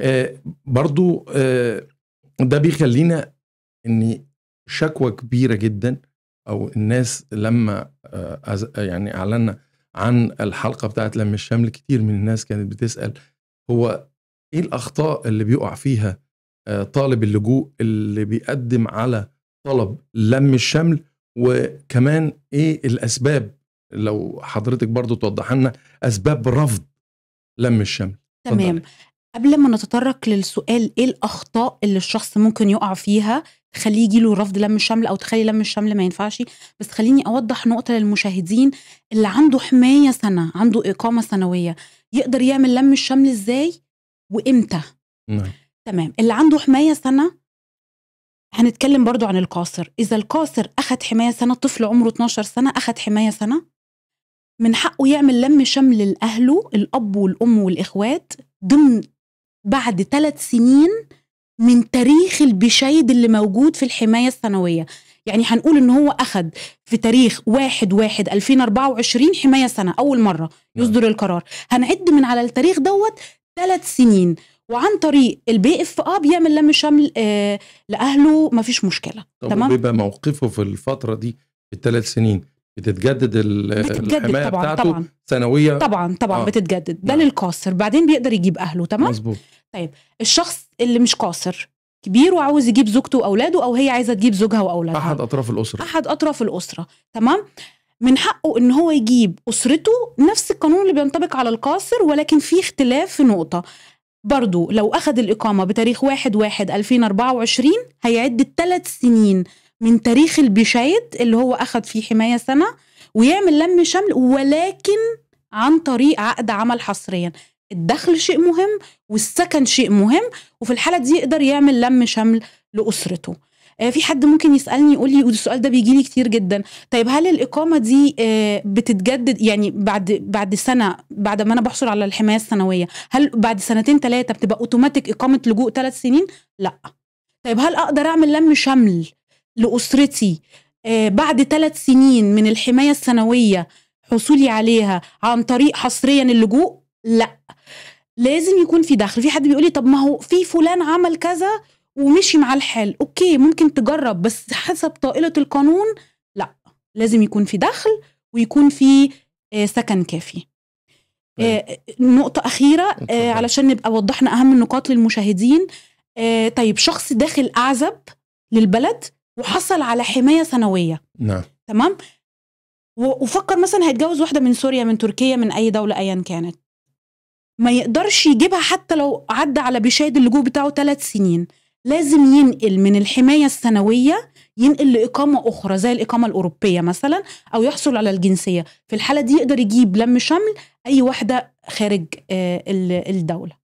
آه، برضو آه، ده بيخلينا ان شكوى كبيره جدا او الناس لما آه، يعني اعلنا عن الحلقه بتاعت لم الشمل كتير من الناس كانت بتسال هو ايه الاخطاء اللي بيقع فيها طالب اللجوء اللي بيقدم على طلب لم الشمل وكمان ايه الاسباب لو حضرتك برضو توضح لنا اسباب رفض لم الشمل تمام قبل ما نتطرق للسؤال ايه الاخطاء اللي الشخص ممكن يقع فيها تخليه له رفض لم الشمل او تخلي لم الشمل ما ينفعش بس خليني اوضح نقطه للمشاهدين اللي عنده حمايه سنه عنده اقامه سنويه يقدر يعمل لم الشمل ازاي وامتى نعم. تمام اللي عنده حمايه سنه هنتكلم برضو عن القاصر اذا القاصر اخذ حمايه سنه طفل عمره 12 سنه اخذ حمايه سنه من حقه يعمل لم شمل لاهله الاب والام والاخوات ضمن بعد ثلاث سنين من تاريخ البشايد اللي موجود في الحماية السنوية يعني هنقول ان هو اخذ في تاريخ 1 1 2024 حمايه سنه اول مره نعم. يصدر القرار هنعد من على التاريخ دوت ثلاث سنين وعن طريق البي اف اه بيعمل لم شمل آه لاهله مفيش مشكله طب تمام بيبقى موقفه في الفتره دي الثلاث سنين بتتجدد الحمايه طبعًا بتاعته طبعًا سنويه طبعا طبعا آه. بتتجدد ده نعم. للقاصر بعدين بيقدر يجيب اهله تمام مظبوط طيب الشخص اللي مش قاصر كبير وعاوز يجيب زوجته واولاده او هي عايزه تجيب زوجها واولادها احد اطراف الاسره احد اطراف الاسره تمام من حقه ان هو يجيب اسرته نفس القانون اللي بينطبق على القاصر ولكن في اختلاف في نقطه برضو لو أخذ الإقامة بتاريخ 1 1 2024 هيعد الثلاث سنين من تاريخ البشايد اللي هو أخد فيه حماية سنة ويعمل لم شمل ولكن عن طريق عقد عمل حصريا الدخل شيء مهم والسكن شيء مهم وفي الحالة دي يقدر يعمل لم شمل لأسرته آه، في حد ممكن يسالني يقول لي والسؤال ده بيجي لي كتير جدا طيب هل الاقامه دي آه، بتتجدد يعني بعد بعد سنه بعد ما انا بحصل على الحمايه السنويه هل بعد سنتين ثلاثه بتبقى اوتوماتيك اقامه لجوء ثلاث سنين لا طيب هل اقدر اعمل لم شمل لأسرتي آه، بعد ثلاث سنين من الحماية السنوية حصولي عليها عن طريق حصريا اللجوء لا لازم يكون في دخل في حد بيقول لي طب ما هو في فلان عمل كذا ومشي مع الحال اوكي ممكن تجرب بس حسب طائله القانون لا لازم يكون في دخل ويكون في آه، سكن كافي آه، طيب. نقطة أخيرة علشان نبقى وضحنا أهم النقاط للمشاهدين طيب شخص داخل أعزب للبلد وحصل على حمايه سنويه نعم تمام وفكر مثلا هيتجوز واحده من سوريا من تركيا من اي دوله ايا كانت ما يقدرش يجيبها حتى لو عدى على بشايد اللجوء بتاعه ثلاث سنين لازم ينقل من الحمايه السنويه ينقل لاقامه اخرى زي الاقامه الاوروبيه مثلا او يحصل على الجنسيه في الحاله دي يقدر يجيب لم شمل اي واحده خارج آه، الدوله